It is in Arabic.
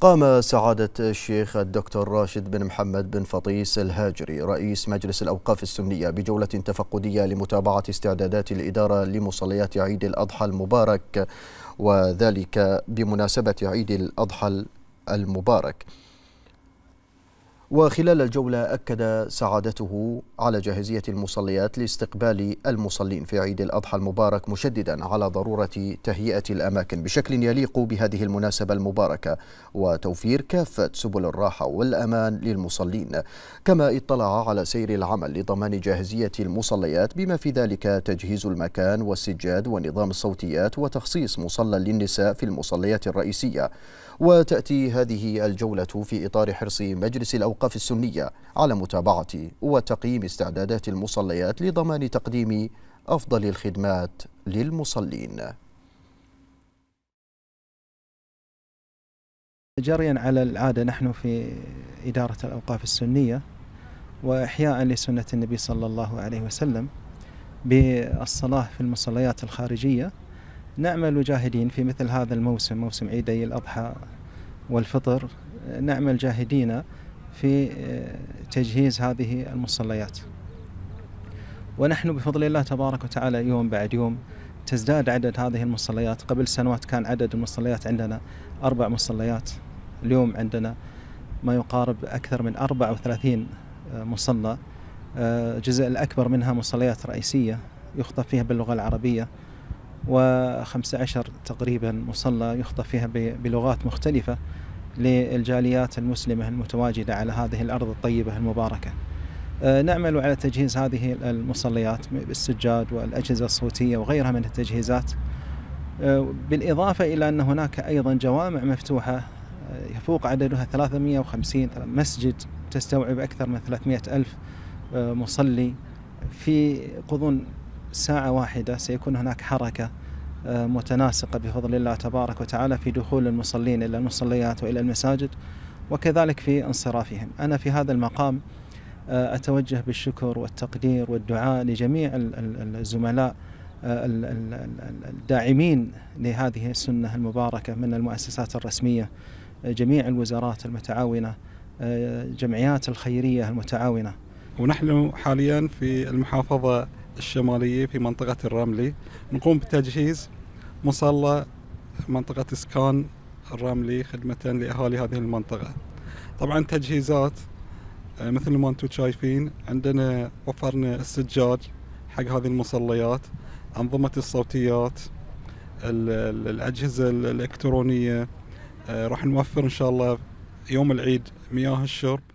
قام سعادة الشيخ الدكتور راشد بن محمد بن فطيس الهاجري رئيس مجلس الأوقاف السنية بجولة تفقدية لمتابعة استعدادات الإدارة لمصليات عيد الأضحى المبارك وذلك بمناسبة عيد الأضحى المبارك وخلال الجولة أكد سعادته على جاهزية المصليات لاستقبال المصلين في عيد الأضحى المبارك مشددا على ضرورة تهيئة الأماكن بشكل يليق بهذه المناسبة المباركة وتوفير كافة سبل الراحة والأمان للمصلين كما اطلع على سير العمل لضمان جاهزية المصليات بما في ذلك تجهيز المكان والسجاد ونظام الصوتيات وتخصيص مصلى للنساء في المصليات الرئيسية وتأتي هذه الجولة في إطار حرص مجلس الأوقات الأوقاف السنية على متابعة وتقييم استعدادات المصليات لضمان تقديم أفضل الخدمات للمصلين جريا على العادة نحن في إدارة الأوقاف السنية وإحياء لسنة النبي صلى الله عليه وسلم بالصلاة في المصليات الخارجية نعمل جاهدين في مثل هذا الموسم موسم عيدي الأضحى والفطر نعمل جاهدين في آه، تجهيز هذه المصليات ونحن بفضل الله تبارك وتعالى يوم بعد يوم تزداد عدد هذه المصليات قبل سنوات كان عدد المصليات عندنا أربع مصليات اليوم عندنا ما يقارب أكثر من 34 آه، مصلى الجزء آه، الأكبر منها مصليات رئيسية يخطب فيها باللغة العربية و15 تقريبا مصلى يخطب فيها بلغات مختلفة للجاليات المسلمة المتواجدة على هذه الأرض الطيبة المباركة أه، نعمل على تجهيز هذه المصليات بالسجاد والأجهزة الصوتية وغيرها من التجهيزات أه، بالإضافة إلى أن هناك أيضا جوامع مفتوحة أه، يفوق عددها 350 مسجد تستوعب أكثر من 300 ألف مصلي في غضون ساعة واحدة سيكون هناك حركة آه، متناسقة بفضل الله تبارك وتعالى في دخول المصلين إلى المصليات وإلى المساجد وكذلك في انصرافهم أنا في هذا المقام آه، أتوجه بالشكر والتقدير والدعاء لجميع الزملاء آه، الداعمين لهذه السنة المباركة من المؤسسات الرسمية جميع الوزارات المتعاونة جمعيات الخيرية المتعاونة ونحن حاليا في المحافظة الشمالية في منطقة الرملي نقوم بتجهيز مصلى منطقة إسكان الرملي خدمة لأهالي هذه المنطقة طبعا تجهيزات آه، مثل ما انتم شايفين عندنا وفرنا السجاد حق هذه المصليات أنظمة الصوتيات الأجهزة الإلكترونية آه، راح نوفر إن شاء الله يوم العيد مياه الشرب